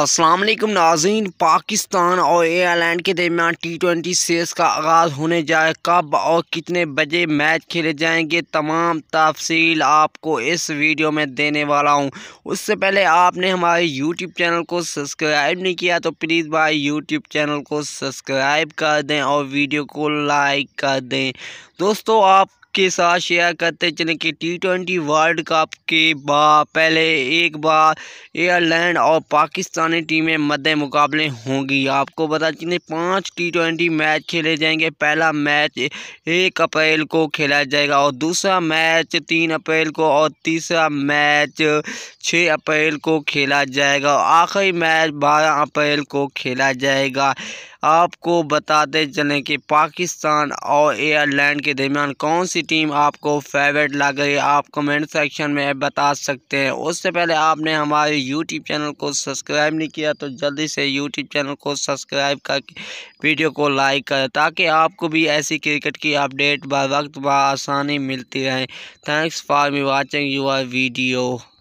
असलम नाजीन पाकिस्तान और एयरलैंड के दरमियान टी ट्वेंटी सीरीज़ का आगाज़ होने जाए कब और कितने बजे मैच खेले जाएंगे तमाम तफसील आपको इस वीडियो में देने वाला हूँ उससे पहले आपने हमारे यूट्यूब चैनल को सब्सक्राइब नहीं किया तो प्लीज़ भाई यूट्यूब चैनल को सब्सक्राइब कर दें और वीडियो को लाइक कर दें दोस्तों आप के साथ शेयर करते चलें कि टी ट्वेंटी वर्ल्ड कप के बाद पहले एक बार एयरलैंड और पाकिस्तानी टीमें मद मुकाबले होंगी आपको बता चलें पाँच टी ट्वेंटी मैच खेले जाएंगे पहला मैच एक अप्रैल को खेला जाएगा और दूसरा मैच तीन अप्रैल को और तीसरा मैच छः अप्रैल को खेला जाएगा आखिरी मैच बारह अप्रैल को खेला जाएगा आपको बताते चलें कि पाकिस्तान और एयरलैंड के दरमियान कौन सी टीम आपको फेवरेट लग रही है आप कमेंट सेक्शन में बता सकते हैं उससे पहले आपने हमारे यूट्यूब चैनल को सब्सक्राइब नहीं किया तो जल्दी से यूट्यूब चैनल को सब्सक्राइब करके वीडियो को लाइक करें ताकि आपको भी ऐसी क्रिकेट की अपडेट बर वक्त बसानी मिलती रहे thanks for watching your video